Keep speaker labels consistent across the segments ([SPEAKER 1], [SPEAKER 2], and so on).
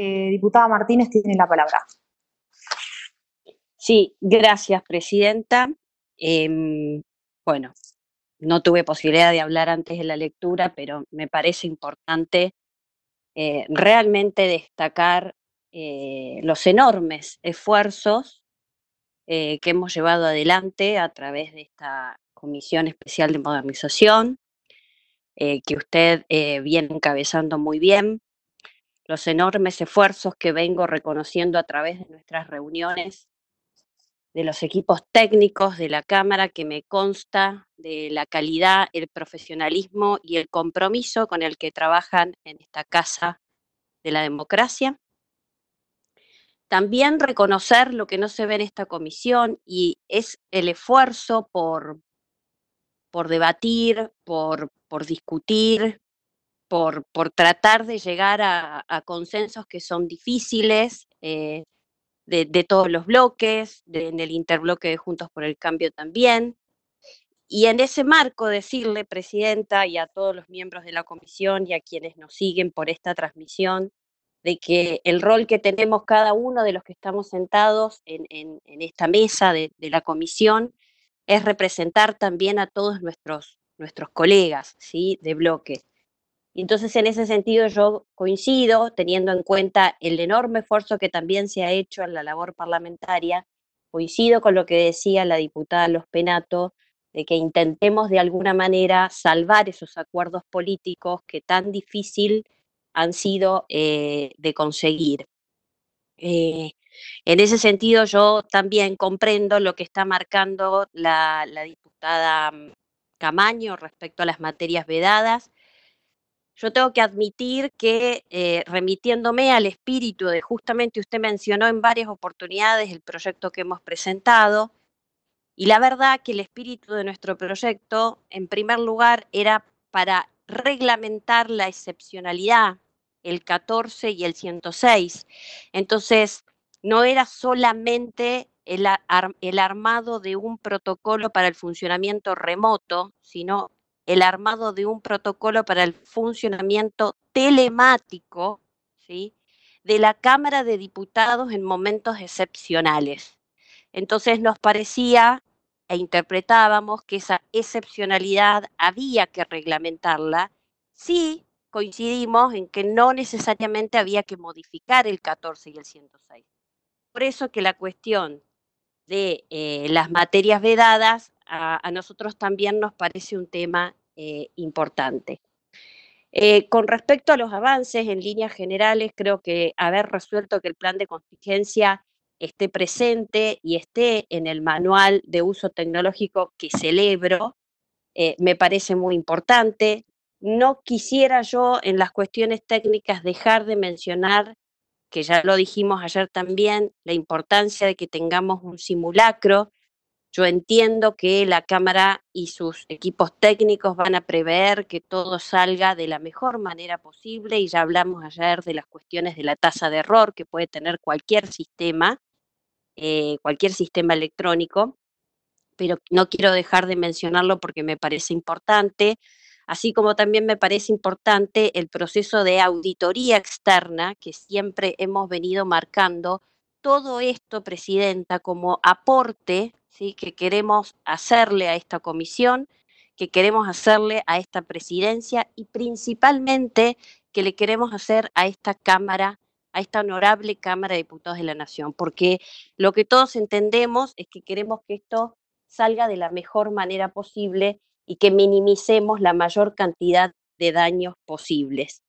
[SPEAKER 1] Eh, diputada Martínez tiene la palabra. Sí, gracias, presidenta. Em, bueno, no tuve posibilidad de hablar antes de la lectura, pero me parece importante eh, realmente destacar eh, los enormes esfuerzos que hemos llevado adelante a través de esta Comisión Especial de Modernización, que usted viene encabezando muy bien los enormes esfuerzos que vengo reconociendo a través de nuestras reuniones, de los equipos técnicos de la Cámara, que me consta de la calidad, el profesionalismo y el compromiso con el que trabajan en esta Casa de la Democracia. También reconocer lo que no se ve en esta comisión y es el esfuerzo por, por debatir, por, por discutir, por, tratar de llegar a, consensos que son difíciles eh, de, todos los bloques, en el interbloque de Juntos por el Cambio también. Y en ese marco decirle, Presidenta, y a todos los miembros de la comisión y a quienes nos siguen por esta transmisión, de que el rol que tenemos cada uno de los que estamos sentados en, esta mesa de, la comisión es representar también a todos nuestros, nuestros colegas ¿sí? de bloques. Y entonces en ese sentido yo coincido, teniendo en cuenta el enorme esfuerzo que también se ha hecho en la labor parlamentaria, coincido con lo que decía la diputada Los Penato, de que intentemos de alguna manera salvar esos acuerdos políticos que tan difícil han sido eh, de conseguir. Eh, en ese sentido, yo también comprendo lo que está marcando la, la, diputada mm, Camaño respecto a las materias vedadas yo tengo que admitir que eh, remitiéndome al espíritu de justamente usted mencionó en varias oportunidades el proyecto que hemos presentado, y la verdad que el espíritu de nuestro proyecto, en primer lugar, era para reglamentar la excepcionalidad, el 14 y el 106. Entonces, no era solamente el, el, armado de un protocolo para el funcionamiento remoto, sino el armado de un protocolo para el funcionamiento telemático ¿sí? de la Cámara de Diputados en momentos excepcionales. Entonces nos parecía e interpretábamos que esa excepcionalidad había que reglamentarla Sí, coincidimos en que no necesariamente había que modificar el 14 y el 106. Por eso que la cuestión de eh, las materias vedadas a, nosotros también nos parece un tema eh, importante. Eh, con respecto a los avances, en líneas generales, creo que haber resuelto que el plan de contingencia esté presente y esté en el manual de uso tecnológico que celebro, eh, me parece muy importante. No quisiera yo en las cuestiones técnicas dejar de mencionar, que ya lo dijimos ayer también, la importancia de que tengamos un simulacro yo entiendo que la Cámara y sus equipos técnicos van a prever que todo salga de la mejor manera posible y ya hablamos ayer de las cuestiones de la tasa de error que puede tener cualquier sistema, eh, cualquier sistema electrónico, pero no quiero dejar de mencionarlo porque me parece importante, así como también me parece importante el proceso de auditoría externa que siempre hemos venido marcando todo esto, Presidenta, como aporte ¿sí? que queremos hacerle a esta comisión, que queremos hacerle a esta presidencia y principalmente que le queremos hacer a esta Cámara, a esta honorable Cámara de Diputados de la Nación, porque lo que todos entendemos es que queremos que esto salga de la mejor manera posible y que minimicemos la mayor cantidad de daños posibles.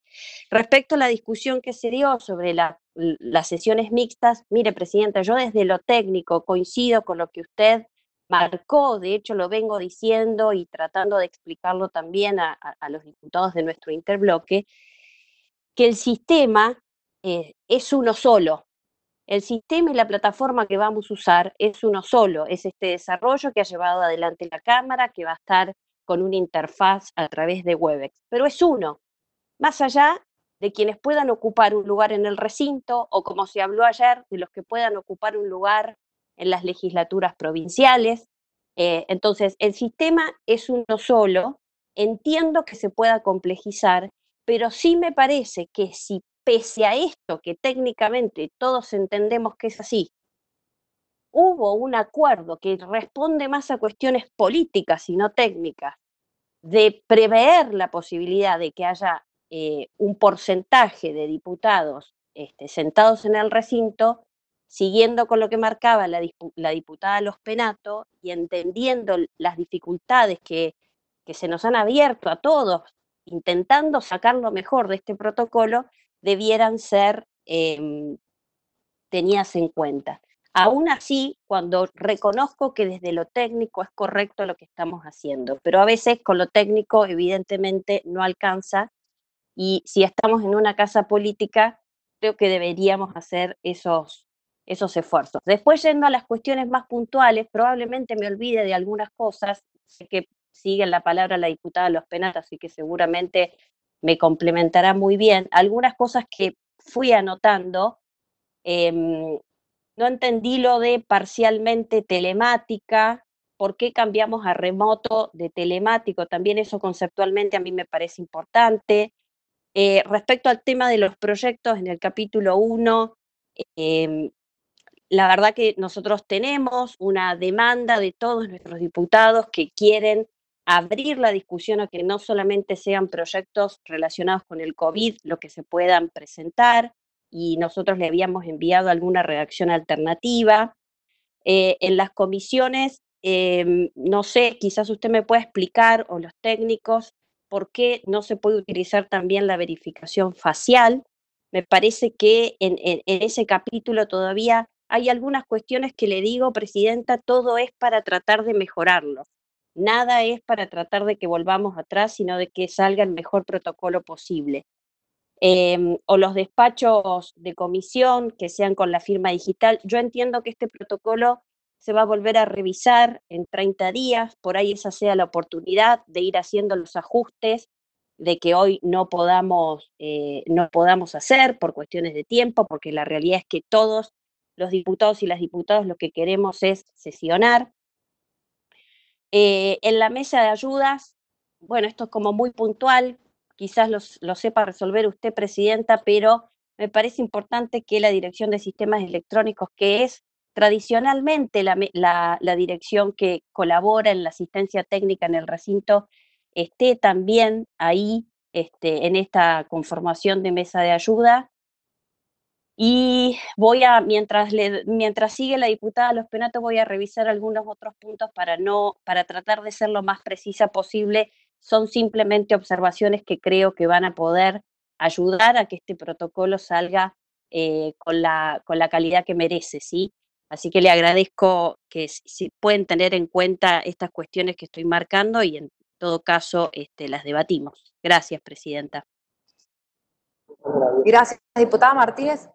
[SPEAKER 1] Respecto a la discusión que se dio sobre las sesiones mixtas, mire, Presidenta, yo desde lo técnico coincido con lo que usted marcó, de hecho lo vengo diciendo y tratando de explicarlo también a, los diputados de nuestro interbloque, que el sistema eh, es uno solo. El sistema y la plataforma que vamos a usar es uno solo, es este desarrollo que ha llevado adelante la Cámara, que va a estar con una interfaz a través de Webex, pero es uno, más allá de quienes puedan ocupar un lugar en el recinto o, como se habló ayer, de los que puedan ocupar un lugar en las legislaturas provinciales. Eh, entonces, el sistema es uno solo, entiendo que se pueda complejizar, pero sí me parece que si pese a esto, que técnicamente todos entendemos que es así, hubo un acuerdo que responde más a cuestiones políticas y no técnicas, de prever la posibilidad de que haya eh, un porcentaje de diputados este, sentados en el recinto, siguiendo con lo que marcaba la, diputada Los Penato y entendiendo las dificultades que, se nos han abierto a todos, intentando sacar lo mejor de este protocolo, debieran ser em, tenidas en cuenta. Aún así, cuando reconozco que desde lo técnico es correcto lo que estamos haciendo, pero a veces con lo técnico evidentemente no alcanza y si estamos en una casa política, creo que deberíamos hacer esos, esos esfuerzos. Después, yendo a las cuestiones más puntuales, probablemente me olvide de algunas cosas, sé que sigue la palabra la diputada Los Penatas, así que seguramente me complementará muy bien. Algunas cosas que fui anotando, em, no entendí lo de parcialmente telemática, por qué cambiamos a remoto de telemático, también eso conceptualmente a mí me parece importante. Eh, respecto al tema de los proyectos, en el capítulo 1, em, la verdad que nosotros tenemos una demanda de todos nuestros diputados que quieren abrir la discusión a que no solamente sean proyectos relacionados con el COVID lo que se puedan presentar, y nosotros le habíamos enviado alguna redacción alternativa. Eh, en las comisiones, em, no sé, quizás usted me pueda explicar o los técnicos por qué no se puede utilizar también la verificación facial. Me parece que en, ese capítulo todavía hay algunas cuestiones que le digo, Presidenta, todo es para tratar de mejorarlo. Nada es para tratar de que volvamos atrás, sino de que salga el mejor protocolo posible. Em, o los despachos de comisión que sean con la firma digital. Yo entiendo que este protocolo se va a volver a revisar en 30 días, por ahí esa sea la oportunidad de ir haciendo los ajustes de que hoy no podamos, eh, podamos hacer por cuestiones de tiempo, porque la realidad es que todos los diputados y las diputadas lo que queremos es sesionar. Eh, en la mesa de ayudas, bueno, esto es como muy puntual, quizás lo sepa resolver usted, Presidenta, pero me parece importante que la Dirección de Sistemas Electrónicos, que es Tradicionalmente, la, dirección que colabora en la asistencia técnica en el recinto esté también ahí este, en esta conformación de mesa de ayuda. Y voy a, mientras, mientras sigue la diputada Los Penatos, voy a revisar algunos otros puntos para, no, para tratar de ser lo más precisa posible. Son simplemente observaciones que creo que van a poder ayudar a que este protocolo salga eh, con, la, con la calidad que merece, ¿sí? Así que le agradezco que si pueden tener en cuenta estas cuestiones que estoy marcando y en todo caso este, las debatimos. Gracias, Presidenta. Gracias, diputada Martínez.